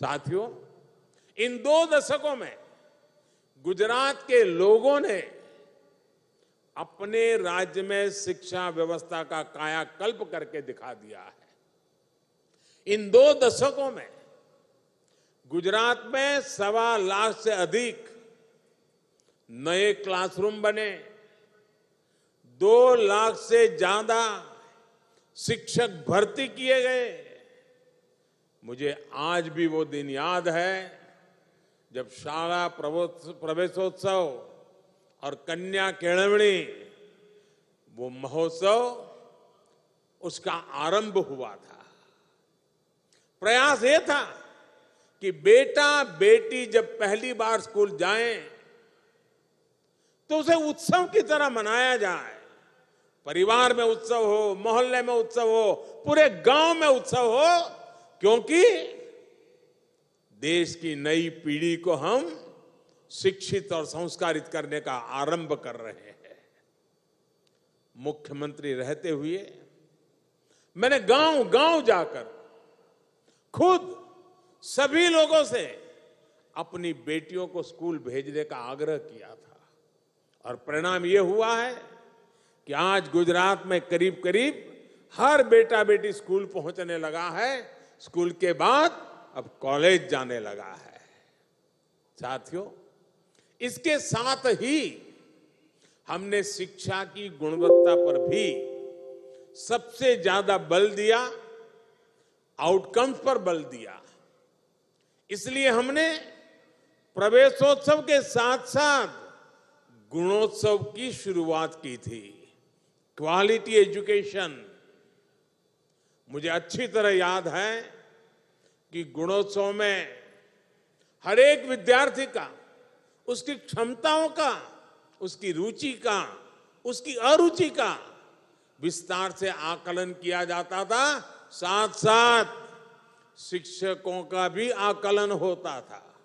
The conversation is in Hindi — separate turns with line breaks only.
साथियों इन दो दशकों में गुजरात के लोगों ने अपने राज्य में शिक्षा व्यवस्था का कायाकल्प करके दिखा दिया है इन दो दशकों में गुजरात में सवा लाख से अधिक नए क्लासरूम बने दो लाख से ज्यादा शिक्षक भर्ती किए गए मुझे आज भी वो दिन याद है जब शाला प्रवेशोत्सव और कन्या केड़वणी वो महोत्सव उसका आरंभ हुआ था प्रयास ये था कि बेटा बेटी जब पहली बार स्कूल जाए तो उसे उत्सव की तरह मनाया जाए परिवार में उत्सव हो मोहल्ले में उत्सव हो पूरे गांव में उत्सव हो क्योंकि देश की नई पीढ़ी को हम शिक्षित और संस्कारित करने का आरंभ कर रहे हैं मुख्यमंत्री रहते हुए मैंने गांव गांव जाकर खुद सभी लोगों से अपनी बेटियों को स्कूल भेजने का आग्रह किया था और परिणाम ये हुआ है कि आज गुजरात में करीब करीब हर बेटा बेटी स्कूल पहुंचने लगा है स्कूल के बाद अब कॉलेज जाने लगा है साथियों इसके साथ ही हमने शिक्षा की गुणवत्ता पर भी सबसे ज्यादा बल दिया आउटकम्स पर बल दिया इसलिए हमने प्रवेशोत्सव के साथ साथ गुणोत्सव की शुरुआत की थी क्वालिटी एजुकेशन मुझे अच्छी तरह याद है कि गुणोत्सव में हर एक विद्यार्थी का उसकी क्षमताओं का उसकी रुचि का उसकी अरुचि का विस्तार से आकलन किया जाता था साथ साथ शिक्षकों का भी आकलन होता था